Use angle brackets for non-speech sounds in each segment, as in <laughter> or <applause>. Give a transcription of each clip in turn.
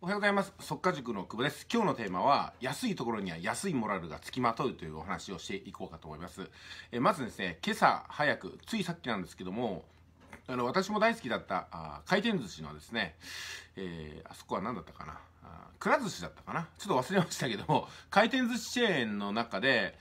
おはようございます。速稼塾の久保です。今日のテーマは、安いところには安いモラルが付きまとうというお話をしていこうかと思います。えまずですね、今朝早く、ついさっきなんですけども、あの私も大好きだったあ回転寿司のですね、えー、あそこは何だったかな、あくら寿司だったかな、ちょっと忘れましたけども、回転寿司チェーンの中で、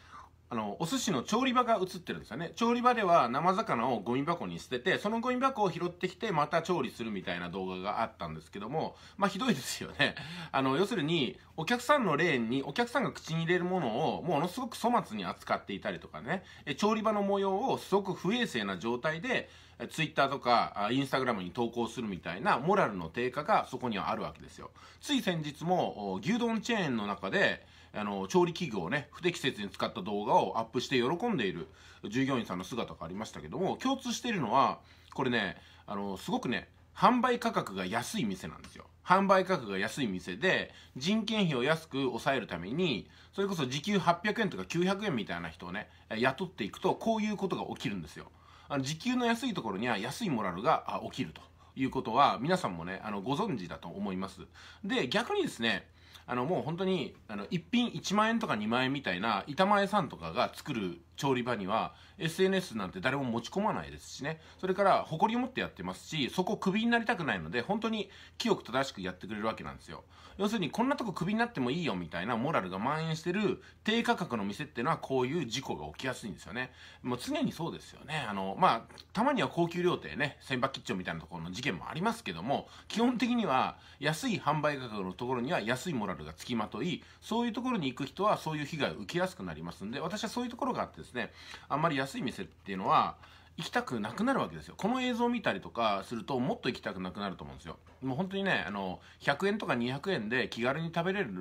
あの、お寿司の調理場が映ってるんですよね。調理場では生魚をゴミ箱に捨てて、そのゴミ箱を拾ってきてまた調理するみたいな動画があったんですけども、まあひどいですよね。<laughs> あの、要するに、お客さんのレーンにお客さんが口に入れるものをものすごく粗末に扱っていたりとかね、調理場の模様をすごく不衛生な状態で、ツイッターとかインスタグラムに投稿するみたいなモラルの低下がそこにはあるわけですよ。つい先日も牛丼チェーンの中であの調理器具をね不適切に使った動画をアップして喜んでいる従業員さんの姿がありましたけども共通しているのはこれねあのすごくね販売価格が安い店なんですよ。販売価格が安い店で、人件費を安く抑えるために、それこそ時給800円とか900円みたいな人をね、雇っていくと、こういうことが起きるんですよ。あの時給の安いところには安いモラルが起きるということは皆さんもねあのご存知だと思いますで逆にですねあのもう本当にあの一品1万円とか2万円みたいな板前さんとかが作る調理場には SNS なんて誰も持ち込まないですしね。それから誇りを持ってやってますし、そこクビになりたくないので、本当に清く正しくやってくれるわけなんですよ。要するにこんなとこクビになってもいいよみたいなモラルが蔓延してる低価格の店っていうのはこういう事故が起きやすいんですよね。もう常にそうですよね。あの、まあ、たまには高級料亭ね、千葉キッチンみたいなところの事件もありますけども、基本的には安い販売価格のところには安いモラルが付きまとい、そういうところに行く人はそういう被害を受けやすくなりますんで、私はそういうところがあってですねですねあんまり安い店っていうのは行きたくなくなるわけですよ。この映像を見たりとかすると、もっと行きたくなくなると思うんですよ。もう本当にね、あの、100円とか200円で気軽に食べれる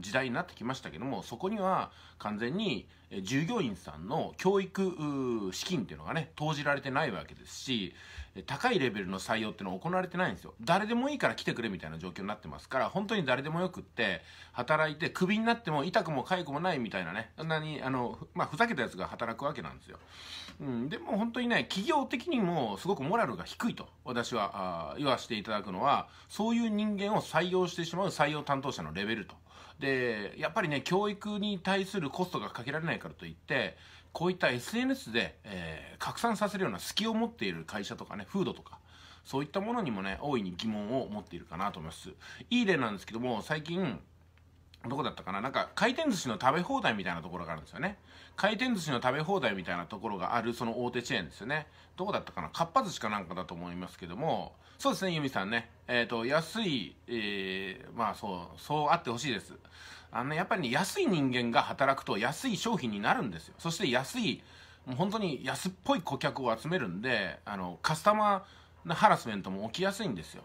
時代になってきましたけども、そこには完全に従業員さんの教育資金っていうのがね、投じられてないわけですし、高いレベルの採用っていうのは行われてないんですよ。誰でもいいから来てくれみたいな状況になってますから、本当に誰でもよくって、働いてクビになっても痛くも痒くもないみたいなね、そんなに、あの、まあ、ふざけたやつが働くわけなんですよ。うん、でも本当にね、ね、企業的にもすごくモラルが低いと私は言わせていただくのは、そういう人間を採用してしまう採用担当者のレベルと。で、やっぱりね、教育に対するコストがかけられないからといって、こういった SNS で、えー、拡散させるような隙を持っている会社とかね、フードとか、そういったものにもね、大いに疑問を持っているかなと思います。いい例なんですけども、最近、どこだったかななんか回転寿司の食べ放題みたいなところがあるんですよね。回転寿司の食べ放題みたいなところがあるその大手チェーンですよね。どこだったかなかっぱ寿司かなんかだと思いますけども、そうですね、ユミさんね。えっ、ー、と、安い、えー、まあそう、そうあってほしいです。あのね、やっぱり、ね、安い人間が働くと安い商品になるんですよ。そして安い、もう本当に安っぽい顧客を集めるんで、あの、カスタマーのハラスメントも起きやすいんですよ。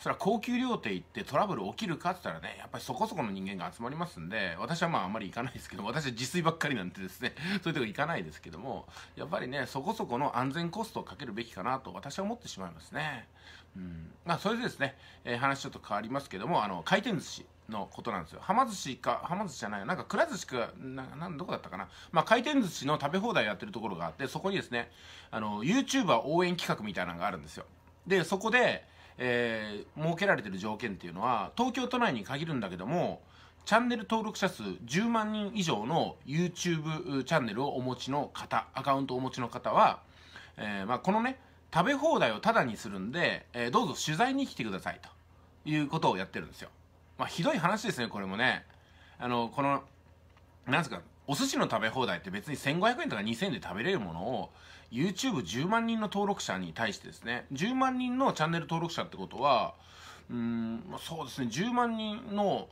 それは高級料亭行ってトラブル起きるかって言ったらね、やっぱりそこそこの人間が集まりますんで、私はまああんまり行かないですけど、私は自炊ばっかりなんてですね、<laughs> そういうとこ行かないですけども、やっぱりね、そこそこの安全コストをかけるべきかなと私は思ってしまいますね。うん。まあそれでですね、えー、話ちょっと変わりますけども、あの、回転寿司。のことなんですよ。はま寿司か、はま寿司じゃない、なんかくら寿司か、な、なん、どこだったかな。まあ、回転寿司の食べ放題やってるところがあって、そこにですね、あの、YouTuber 応援企画みたいなのがあるんですよ。で、そこで、えー、設けられてる条件っていうのは東京都内に限るんだけどもチャンネル登録者数10万人以上の YouTube チャンネルをお持ちの方アカウントをお持ちの方は、えー、まあ、このね食べ放題をタダにするんで、えー、どうぞ取材に来てくださいということをやってるんですよ。まあ、ひどい話ですねこれもね。あのこのなんすかお寿司の食べ放題って別に1500円とか2000円で食べれるものを YouTube10 万人の登録者に対してですね10万人のチャンネル登録者ってことはうんそうですね10万人の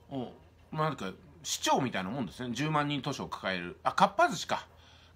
なんか市長みたいなもんですね10万人都市を抱えるあかっぱ寿司か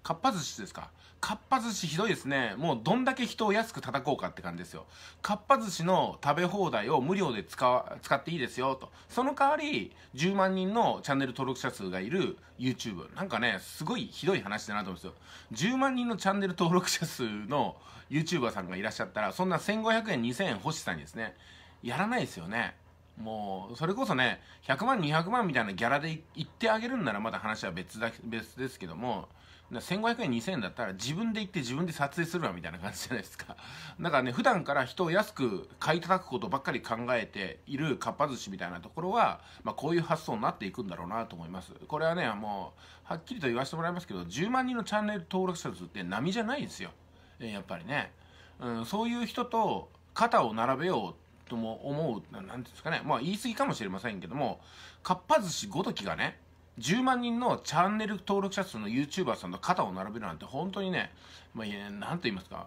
かっぱ寿司ですかかっぱ寿司ひどいですね。もうどんだけ人を安く叩こうかって感じですよ。かっぱ寿司の食べ放題を無料で使使っていいですよと。その代わり、10万人のチャンネル登録者数がいる YouTube。なんかね、すごいひどい話だなと思うんですよ。10万人のチャンネル登録者数の YouTuber さんがいらっしゃったら、そんな1500円、2000円欲しさにですね、やらないですよね。もう、それこそね、100万、200万みたいなギャラで行ってあげるんならまだ話は別だ、別ですけども、1500円2000円だったら自分で行って自分で撮影するわみたいな感じじゃないですか <laughs> だからね普段から人を安く買い叩くことばっかり考えているかっぱ寿司みたいなところは、まあ、こういう発想になっていくんだろうなと思いますこれはねもうはっきりと言わせてもらいますけど10万人のチャンネル登録者数って並じゃないですよやっぱりね、うん、そういう人と肩を並べようとも思う何てうんですかねまあ言い過ぎかもしれませんけどもかっぱ寿司ごときがね10万人のチャンネル登録者数の YouTuber さんの肩を並べるなんて本当にね、まあ、なと言いますか、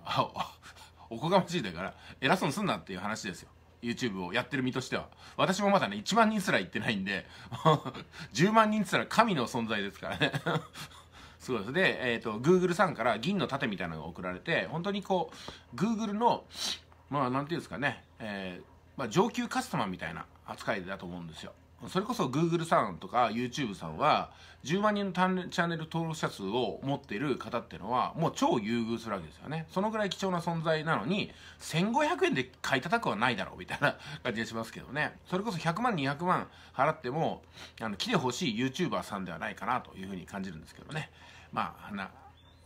<laughs> おこがましいだから、偉そうにすんなっていう話ですよ。YouTube をやってる身としては。私もまだね、1万人すら行ってないんで、10 <laughs> 万人すら神の存在ですからね。すごいです。で、えっ、ー、と、Google さんから銀の盾みたいなのが送られて、本当にこう、Google の、まあ、なんていうんですかね、えー、まあ、上級カスタマーみたいな扱いだと思うんですよ。それこそ Google さんとか YouTube さんは10万人のチャンネル登録者数を持っている方っていうのはもう超優遇するわけですよねそのぐらい貴重な存在なのに1500円で買い叩くはないだろうみたいな <laughs> 感じがしますけどねそれこそ100万200万払ってもあの来てほしい YouTuber さんではないかなというふうに感じるんですけどねまあな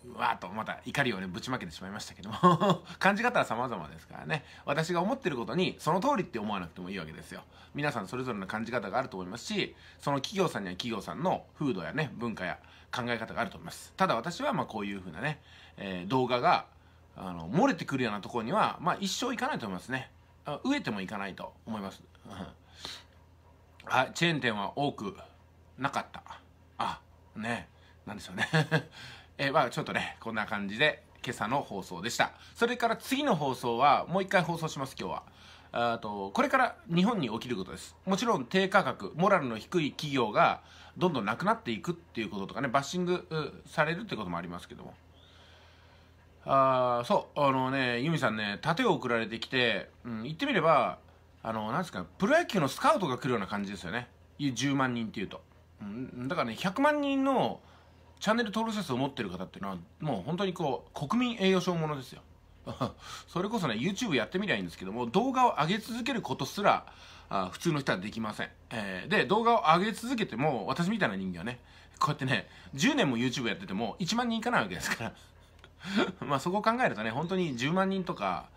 うわーっとまた怒りをねぶちまけてしまいましたけども <laughs> 感じ方は様々ですからね私が思ってることにその通りって思わなくてもいいわけですよ皆さんそれぞれの感じ方があると思いますしその企業さんには企業さんの風土やね文化や考え方があると思いますただ私はまこういう風なね、えー、動画があの漏れてくるようなところにはまあ一生いかないと思いますね飢えてもいかないと思います、う <laughs> ん、あチェーン店は多くなかったあね何でしょうねえー、まあちょっとね、こんな感じで今朝の放送でした。それから次の放送はもう一回放送します、今日は。あと、これから日本に起きることです。もちろん低価格、モラルの低い企業がどんどんなくなっていくっていうこととかね、バッシングされるってこともありますけども。あそう、あのね、ユミさんね、盾を送られてきて、うん、言ってみれば、あの、なんですか、プロ野球のスカウトが来るような感じですよね。10万人っていうと。うん、だからね、100万人のチャンネル登録者数を持ってる方っていうのはもう本当にこう国民栄誉賞ものですよ <laughs> それこそね YouTube やってみりゃいいんですけども動画を上げ続けることすらあ普通の人はできません、えー、で動画を上げ続けても私みたいな人間はねこうやってね10年も YouTube やってても1万人いかないわけですから <laughs> まあそこを考えるとね本当に10万人とか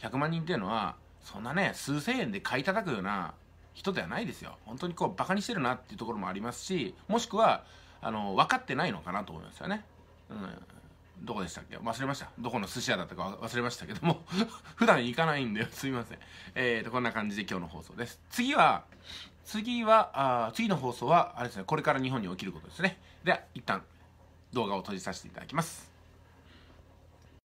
100万人っていうのはそんなね数千円で買い叩くような人ではないですよ本当にこうバカにしてるなっていうところもありますしもしくはあの分かってないのかなと思いますよね。うんどこでしたっけ忘れました。どこの寿司屋だったか忘れましたけども <laughs> 普段行かないんだよ。すいません。えーと、こんな感じで今日の放送です。次は、次は、あ次の放送は、あれですね、これから日本に起きることですね。では、一旦動画を閉じさせていただきます。